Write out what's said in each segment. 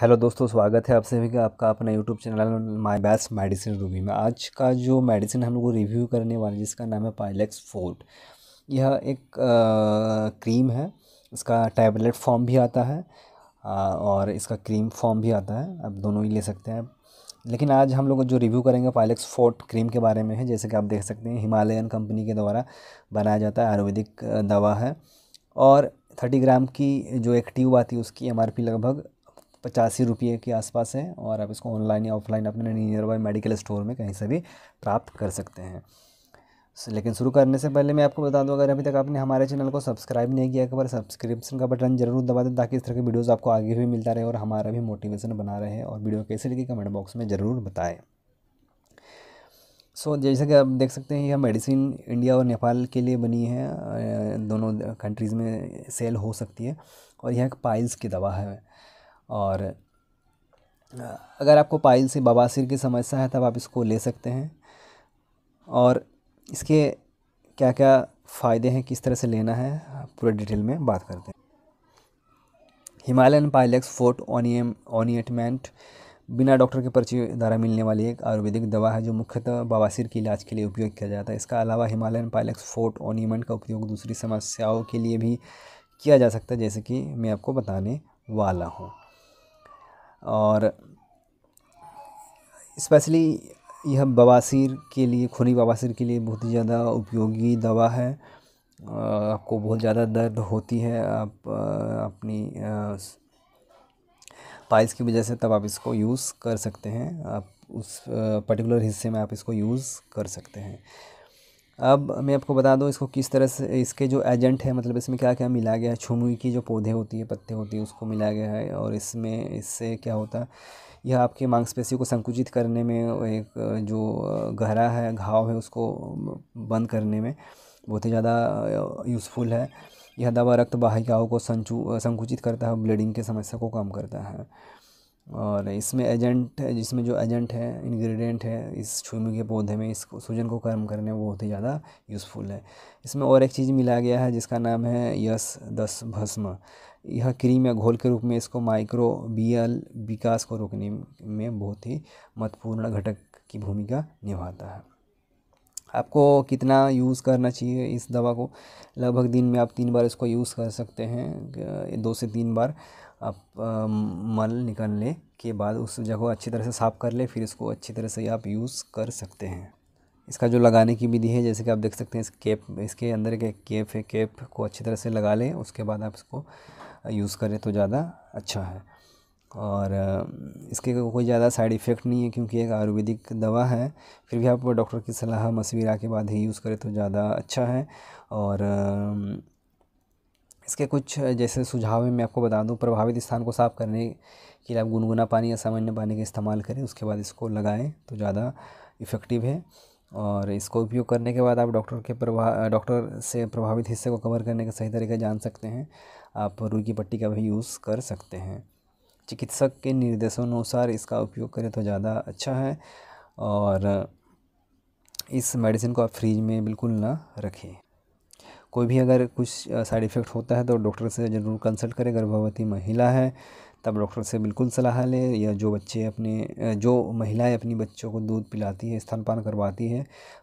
hello दोस्तों स्वागत है आप सभी का आपका अपना YouTube channel my best medicine review में आज का जो मेडिसिन हम लोग रिव्यू करने वाले जिसका नाम है पाइलेक्स फोर्ट यह एक आ, क्रीम है इसका टैबलेट फॉर्म भी आता है आ, और इसका क्रीम फॉर्म भी आता है आप दोनों ही ले सकते हैं लेकिन आज हम लोग जो रिव्यू करेंगे पाइलेक्स फोर्ट क्रीम के बारे में है जैसे कि आप देख सकते हैं हिमालयन कंपनी के द्वारा बनाया जाता है आयुर्वेदिक दवा है और थर्टी ग्राम की जो एक ट्यूब आती है उसकी एम लगभग पचासी रुपये के आसपास है और आप इसको ऑनलाइन या ऑफलाइन अपने नियर बाई मेडिकल स्टोर में कहीं से भी प्राप्त कर सकते हैं लेकिन शुरू करने से पहले मैं आपको बता दूं अगर अभी तक आपने हमारे चैनल को सब्सक्राइब नहीं किया एक बार सब्सक्रिप्शन का बटन जरूर दबा दें ताकि इस तरह के वीडियोज आपको आगे भी मिलता रहे और हमारा भी मोटिवेशन बना रहे और वीडियो कैसे लगी कमेंट बॉक्स में ज़रूर बताएँ सो so, जैसे कि आप देख सकते हैं यह मेडिसिन इंडिया और नेपाल के लिए बनी है दोनों कंट्रीज़ में सेल हो सकती है और यह एक पाइल्स की दवा है और अगर आपको पाइल से बबासिर की समस्या है तब आप इसको ले सकते हैं और इसके क्या क्या फ़ायदे हैं किस तरह से लेना है पूरे डिटेल में बात करते हैं हिमालयन पाइलेक्स फोर्ट ऑनियम ऑनियटमेंट बिना डॉक्टर के पर्ची द्वारा मिलने वाली एक आयुर्वेदिक दवा है जो मुख्यतः बवासीर के इलाज के लिए उपयोग किया जाता है इसका अलावा हिमालयन पाइलेक्स फोर्ट ऑनियमेंट का उपयोग दूसरी समस्याओं के लिए भी किया जा सकता है जैसे कि मैं आपको बताने वाला हूँ और स्पेशली यह बवासीर के लिए खूनी बवासीर के लिए बहुत ही ज़्यादा उपयोगी दवा है आपको बहुत ज़्यादा दर्द होती है आप अपनी पाइस की वजह से तब आप इसको यूज़ कर सकते हैं आप उस पर्टिकुलर हिस्से में आप इसको यूज़ कर सकते हैं अब मैं आपको बता दूं इसको किस तरह से इसके जो एजेंट है मतलब इसमें क्या क्या मिला गया है छुमुई की जो पौधे होती है पत्ते होती है उसको मिला गया है और इसमें इससे क्या होता है यह आपके मांसपेशी को संकुचित करने में एक जो गहरा है घाव है उसको बंद करने में बहुत ही ज़्यादा यूज़फुल है यह दवा रक्त बाहिकाओं को संचु संकुचित करता है ब्लीडिंग की समस्या को कम करता है और इसमें एजेंट जिसमें जो एजेंट है इंग्रेडिएंट है इस छुमी के पौधे में इस सूजन को कम करने में बहुत ही ज़्यादा यूज़फुल है इसमें और एक चीज़ मिला गया है जिसका नाम है यस दस भस्म यह क्रीम या घोल के रूप में इसको माइक्रो बीएल विकास को रोकने में बहुत ही महत्वपूर्ण घटक की भूमिका निभाता है आपको कितना यूज़ करना चाहिए इस दवा को लगभग दिन में आप तीन बार इसको यूज़ कर सकते हैं दो से तीन बार आप मल निकालने के बाद उस जगह अच्छी तरह से साफ़ कर ले फिर इसको अच्छी तरह से आप यूज़ कर सकते हैं इसका जो लगाने की विधि है जैसे कि आप देख सकते हैं इस केप इसके अंदर के केप है केप को अच्छी तरह से लगा लें उसके बाद आप इसको यूज़ करें तो ज़्यादा अच्छा है और इसके कोई ज़्यादा साइड इफ़ेक्ट नहीं है क्योंकि एक आयुर्वेदिक दवा है फिर भी आप डॉक्टर की सलाह मशविरा के बाद ही यूज़ करें तो ज़्यादा अच्छा है और इसके कुछ जैसे सुझाव है मैं आपको बता दूं प्रभावित स्थान को साफ़ करने के लिए आप गुनगुना पानी या सामान्य पानी का इस्तेमाल करें उसके बाद इसको लगाएं तो ज़्यादा इफ़ेक्टिव है और इसको उपयोग करने के बाद आप डॉक्टर के प्रभा डॉक्टर से प्रभावित हिस्से को कवर करने का सही तरीका जान सकते हैं आप रुई की पट्टी का भी यूज़ कर सकते हैं चिकित्सक के निर्देशानुसार इसका उपयोग करें तो ज़्यादा अच्छा है और इस मेडिसिन को आप फ्रिज में बिल्कुल ना रखें कोई भी अगर कुछ साइड इफ़ेक्ट होता है तो डॉक्टर से ज़रूर कंसल्ट करें गर्भवती महिला है तब डॉक्टर से बिल्कुल सलाह लें या जो बच्चे अपने जो महिलाएं अपनी बच्चों को दूध पिलाती है स्तनपान करवाती है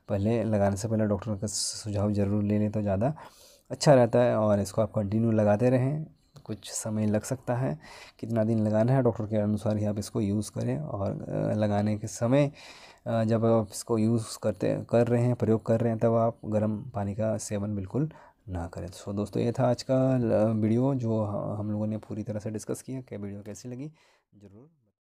पहले लगाने से पहले डॉक्टर का सुझाव ज़रूर ले लें तो ज़्यादा अच्छा रहता है और इसको आप कंटिन्यू लगाते रहें कुछ समय लग सकता है कितना दिन लगाना है डॉक्टर के अनुसार ही आप इसको यूज़ करें और लगाने के समय जब आप इसको यूज़ करते कर रहे हैं प्रयोग कर रहे हैं तब आप गर्म पानी का सेवन बिल्कुल ना करें सो तो दोस्तों ये था आज का वीडियो जो हम लोगों ने पूरी तरह से डिस्कस किया क्या वीडियो कैसी लगी ज़रूर